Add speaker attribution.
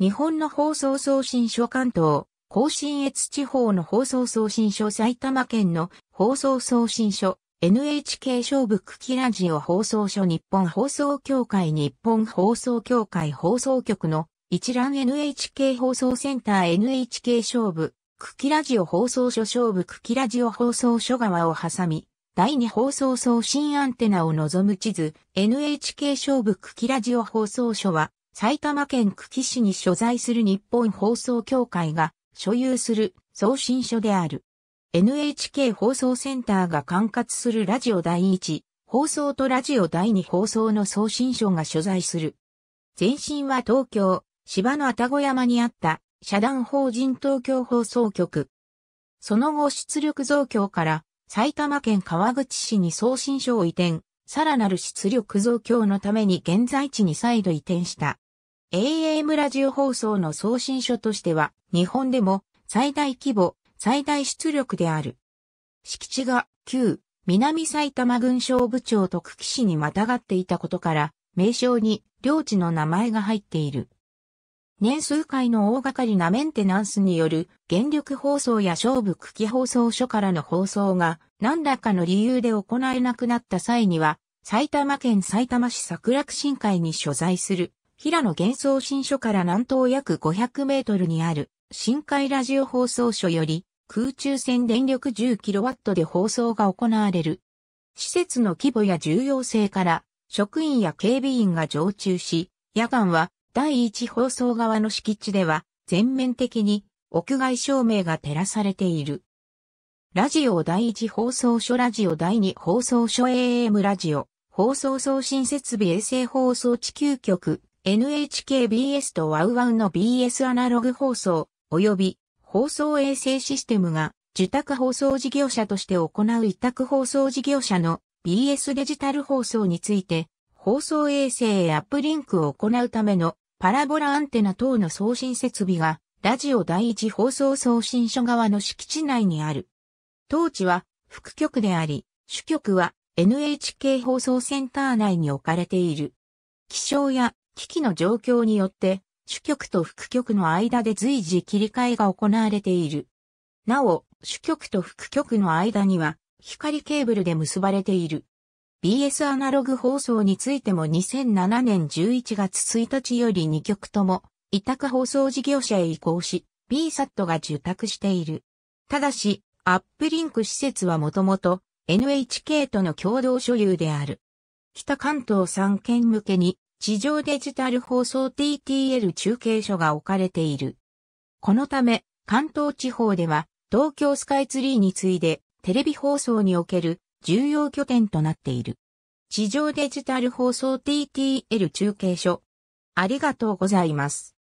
Speaker 1: 日本の放送送信所関東、甲信越地方の放送送信所埼玉県の放送送信所 NHK 勝負クキラジオ放送所日本放送協会日本放送協会放送局の一覧 NHK 放送センター NHK 勝負クキラジオ放送所勝負クキラジオ放送所側を挟み第2放送送信アンテナを望む地図 NHK 勝負クキラジオ放送所は埼玉県久喜市に所在する日本放送協会が所有する送信所である。NHK 放送センターが管轄するラジオ第1放送とラジオ第2放送の送信所が所在する。前身は東京、芝の愛宕山にあった社団法人東京放送局。その後出力増強から埼玉県川口市に送信所を移転、さらなる出力増強のために現在地に再度移転した。AM ラジオ放送の送信書としては、日本でも最大規模、最大出力である。敷地が旧南埼玉郡省部長と久喜市にまたがっていたことから、名称に領地の名前が入っている。年数回の大掛かりなメンテナンスによる原力放送や勝負久喜放送所からの放送が何らかの理由で行えなくなった際には、埼玉県埼玉市桜区新会に所在する平野幻想新書から南東約500メートルにある、深海ラジオ放送所より、空中線電力 10kW で放送が行われる。施設の規模や重要性から、職員や警備員が常駐し、夜間は第一放送側の敷地では全面的に屋外照明が照らされている。ラジオ第一放送所ラジオ第二放送所 AM ラジオ放送送信設備衛星放送地球局 NHKBS とワウワウの BS アナログ放送、及び放送衛星システムが受託放送事業者として行う委託放送事業者の BS デジタル放送について放送衛星へアップリンクを行うためのパラボラアンテナ等の送信設備がラジオ第一放送送信所側の敷地内にある。当地は副局であり、主局は NHK 放送センター内に置かれている。気象や危機の状況によって、主局と副局の間で随時切り替えが行われている。なお、主局と副局の間には、光ケーブルで結ばれている。BS アナログ放送についても2007年11月1日より2局とも、委託放送事業者へ移行し、BSAT が受託している。ただし、アップリンク施設はもともと NHK との共同所有である。北関東3県向けに地上デジタル放送 TTL 中継所が置かれている。このため、関東地方では、東京スカイツリーに次いで、テレビ放送における重要拠点となっている。地上デジタル放送 TTL 中継所。ありがとうございます。